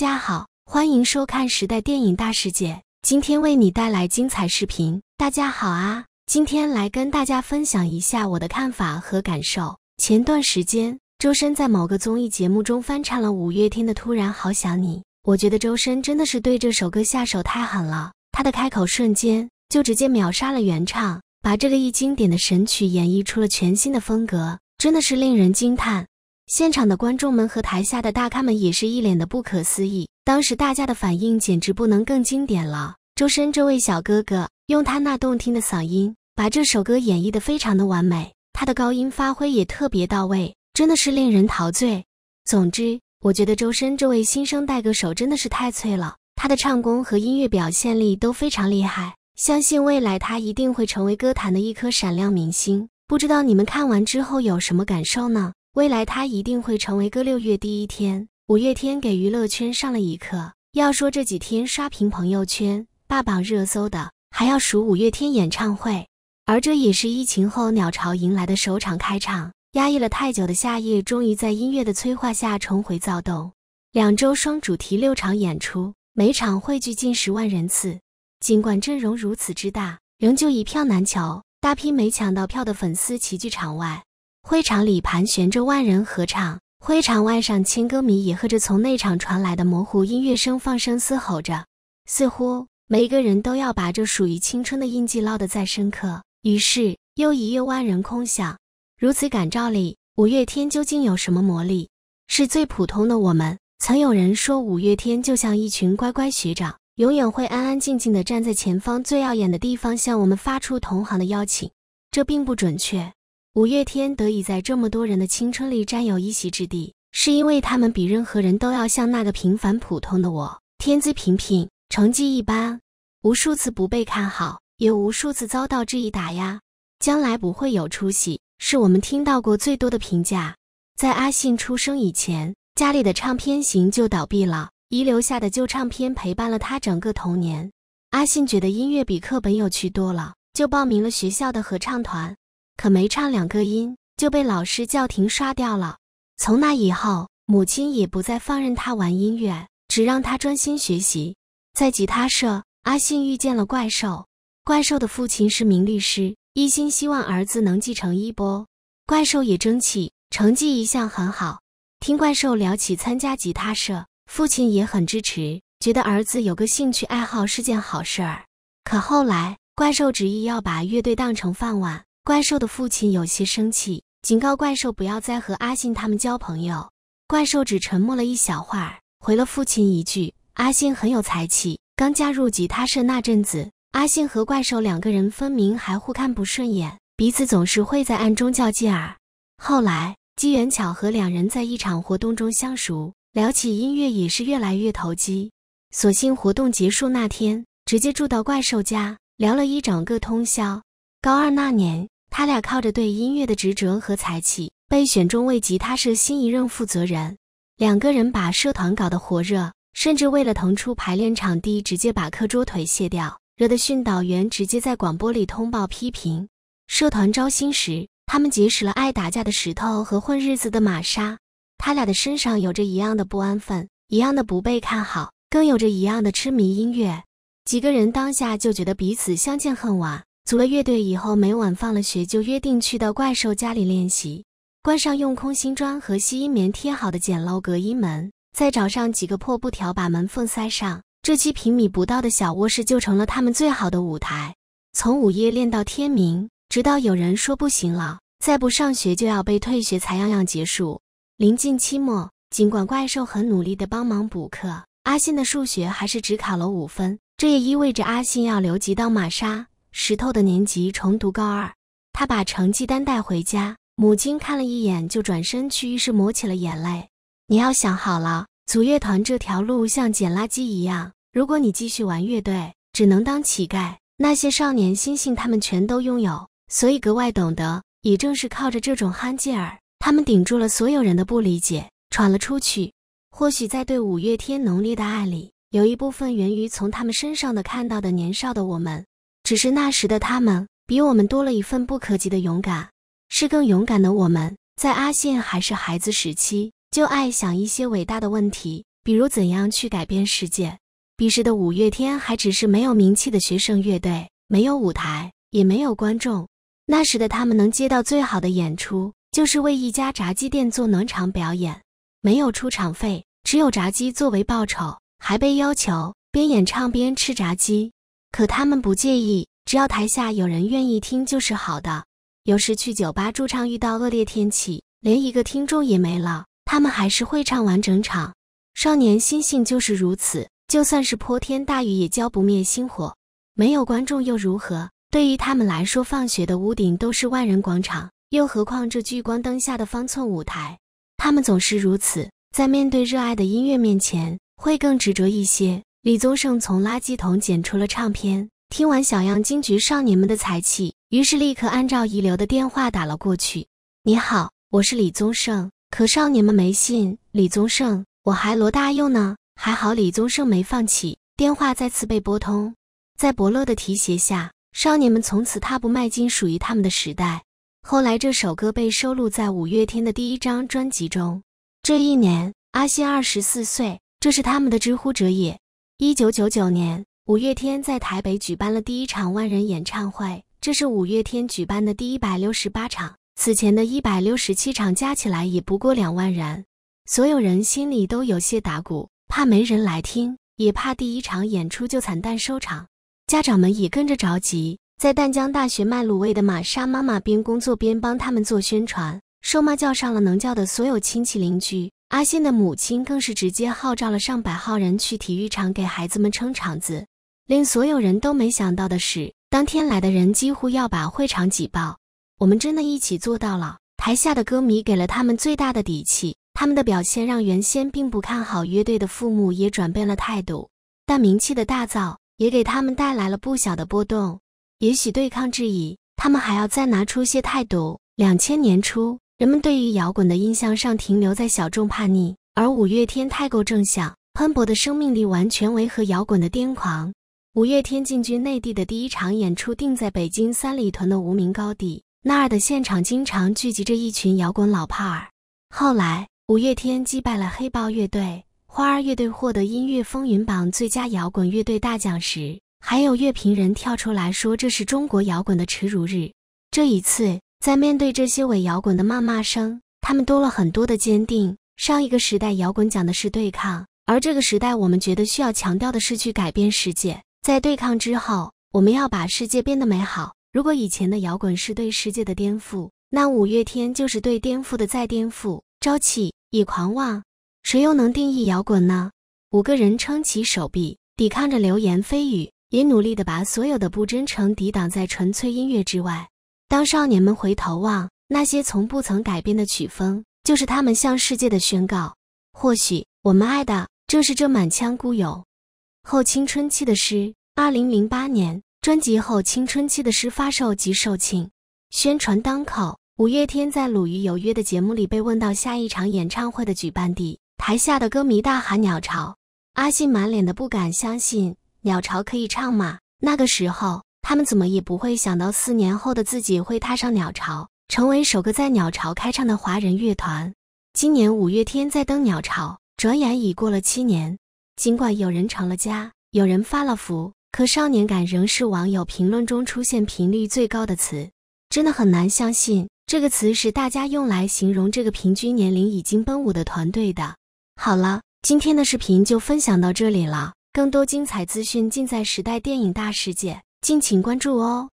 大家好，欢迎收看《时代电影大世界》，今天为你带来精彩视频。大家好啊，今天来跟大家分享一下我的看法和感受。前段时间，周深在某个综艺节目中翻唱了五月天的《突然好想你》，我觉得周深真的是对这首歌下手太狠了。他的开口瞬间就直接秒杀了原唱，把这个一经典的神曲演绎出了全新的风格，真的是令人惊叹。现场的观众们和台下的大咖们也是一脸的不可思议。当时大家的反应简直不能更经典了。周深这位小哥哥用他那动听的嗓音，把这首歌演绎的非常的完美，他的高音发挥也特别到位，真的是令人陶醉。总之，我觉得周深这位新生代歌手真的是太脆了，他的唱功和音乐表现力都非常厉害，相信未来他一定会成为歌坛的一颗闪亮明星。不知道你们看完之后有什么感受呢？未来他一定会成为歌六月第一天，五月天给娱乐圈上了一课。要说这几天刷屏朋友圈、霸榜热搜的，还要数五月天演唱会，而这也是疫情后鸟巢迎来的首场开场。压抑了太久的夏夜，终于在音乐的催化下重回躁动。两周双主题六场演出，每场汇聚近十万人次。尽管阵容如此之大，仍旧一票难求，大批没抢到票的粉丝齐聚场外。会场里盘旋着万人合唱，会场外上千歌迷也喝着从内场传来的模糊音乐声，放声嘶吼着，似乎每一个人都要把这属于青春的印记烙得再深刻。于是又一夜万人空巷，如此感召力，五月天究竟有什么魔力？是最普通的我们，曾有人说五月天就像一群乖乖学长，永远会安安静静的站在前方最耀眼的地方，向我们发出同行的邀请。这并不准确。五月天得以在这么多人的青春里占有一席之地，是因为他们比任何人都要像那个平凡普通的我，天资平平，成绩一般，无数次不被看好，也无数次遭到质疑打压。将来不会有出息，是我们听到过最多的评价。在阿信出生以前，家里的唱片行就倒闭了，遗留下的旧唱片陪伴了他整个童年。阿信觉得音乐比课本有趣多了，就报名了学校的合唱团。可没唱两个音就被老师叫停刷掉了。从那以后，母亲也不再放任他玩音乐，只让他专心学习。在吉他社，阿信遇见了怪兽。怪兽的父亲是名律师，一心希望儿子能继承衣钵。怪兽也争气，成绩一向很好。听怪兽聊起参加吉他社，父亲也很支持，觉得儿子有个兴趣爱好是件好事儿。可后来，怪兽执意要把乐队当成饭碗。怪兽的父亲有些生气，警告怪兽不要再和阿信他们交朋友。怪兽只沉默了一小会儿，回了父亲一句：“阿信很有才气。”刚加入吉他社那阵子，阿信和怪兽两个人分明还互看不顺眼，彼此总是会在暗中较劲儿。后来机缘巧合，两人在一场活动中相熟，聊起音乐也是越来越投机。索性活动结束那天，直接住到怪兽家，聊了一整个通宵。高二那年。他俩靠着对音乐的执着和才气，被选中为吉他社新一任负责人。两个人把社团搞得火热，甚至为了腾出排练场地，直接把课桌腿卸掉，惹得训导员直接在广播里通报批评。社团招新时，他们结识了爱打架的石头和混日子的玛莎。他俩的身上有着一样的不安分，一样的不被看好，更有着一样的痴迷音乐。几个人当下就觉得彼此相见恨晚。组了乐队以后，每晚放了学就约定去到怪兽家里练习。关上用空心砖和吸音棉贴好的简陋隔音门，再找上几个破布条把门缝塞上，这七平米不到的小卧室就成了他们最好的舞台。从午夜练到天明，直到有人说不行了，再不上学就要被退学才样样结束。临近期末，尽管怪兽很努力地帮忙补课，阿信的数学还是只考了五分，这也意味着阿信要留级到玛莎。石头的年级重读高二，他把成绩单带回家，母亲看了一眼就转身去浴室抹起了眼泪。你要想好了，组乐团这条路像捡垃圾一样，如果你继续玩乐队，只能当乞丐。那些少年星星，他们全都拥有，所以格外懂得。也正是靠着这种憨劲儿，他们顶住了所有人的不理解，闯了出去。或许在对五月天浓烈的爱里，有一部分源于从他们身上的看到的年少的我们。只是那时的他们比我们多了一份不可及的勇敢，是更勇敢的我们。在阿信还是孩子时期，就爱想一些伟大的问题，比如怎样去改变世界。彼时的五月天还只是没有名气的学生乐队，没有舞台，也没有观众。那时的他们能接到最好的演出，就是为一家炸鸡店做暖场表演，没有出场费，只有炸鸡作为报酬，还被要求边演唱边吃炸鸡。可他们不介意，只要台下有人愿意听就是好的。有时去酒吧驻唱，遇到恶劣天气，连一个听众也没了，他们还是会唱完整场。少年心性就是如此，就算是泼天大雨也浇不灭星火。没有观众又如何？对于他们来说，放学的屋顶都是万人广场，又何况这聚光灯下的方寸舞台？他们总是如此，在面对热爱的音乐面前，会更执着一些。李宗盛从垃圾桶捡出了唱片，听完小样《金觉少年们》的才气，于是立刻按照遗留的电话打了过去。你好，我是李宗盛。可少年们没信李宗盛，我还罗大佑呢。还好李宗盛没放弃，电话再次被拨通。在伯乐的提携下，少年们从此踏步迈进属于他们的时代。后来这首歌被收录在五月天的第一张专辑中。这一年，阿信二十四岁，这是他们的知乎者也。一九九九年，五月天在台北举办了第一场万人演唱会，这是五月天举办的第一百六十八场。此前的一百六十七场加起来也不过两万人，所有人心里都有些打鼓，怕没人来听，也怕第一场演出就惨淡收场。家长们也跟着着急，在淡江大学卖卤味的玛莎妈妈边工作边帮他们做宣传，瘦妈叫上了能叫的所有亲戚邻居。阿信的母亲更是直接号召了上百号人去体育场给孩子们撑场子。令所有人都没想到的是，当天来的人几乎要把会场挤爆。我们真的一起做到了。台下的歌迷给了他们最大的底气。他们的表现让原先并不看好乐队的父母也转变了态度。但名气的大造也给他们带来了不小的波动。也许对抗质疑，他们还要再拿出些态度。两千年初。人们对于摇滚的印象尚停留在小众叛逆，而五月天太过正向，喷薄的生命力完全违和摇滚的癫狂。五月天进军内地的第一场演出定在北京三里屯的无名高地，那儿的现场经常聚集着一群摇滚老派儿。后来，五月天击败了黑豹乐队、花儿乐队，获得音乐风云榜最佳摇滚乐队大奖时，还有乐评人跳出来说这是中国摇滚的耻辱日。这一次。在面对这些伪摇滚的谩骂声，他们多了很多的坚定。上一个时代摇滚讲的是对抗，而这个时代我们觉得需要强调的是去改变世界。在对抗之后，我们要把世界变得美好。如果以前的摇滚是对世界的颠覆，那五月天就是对颠覆的再颠覆。朝气以狂妄，谁又能定义摇滚呢？五个人撑起手臂，抵抗着流言蜚语，也努力的把所有的不真诚抵挡在纯粹音乐之外。当少年们回头望，那些从不曾改变的曲风，就是他们向世界的宣告。或许我们爱的，正是这满腔孤勇。后青春期的诗，二零零八年专辑《后青春期的诗》发售及售罄。宣传当口，五月天在鲁豫有约的节目里被问到下一场演唱会的举办地，台下的歌迷大喊“鸟巢”，阿信满脸的不敢相信：“鸟巢可以唱吗？”那个时候。他们怎么也不会想到，四年后的自己会踏上鸟巢，成为首个在鸟巢开唱的华人乐团。今年五月天再登鸟巢，转眼已过了七年。尽管有人成了家，有人发了福，可少年感仍是网友评论中出现频率最高的词。真的很难相信，这个词是大家用来形容这个平均年龄已经奔五的团队的。好了，今天的视频就分享到这里了。更多精彩资讯尽在《时代电影大世界》。敬请关注哦。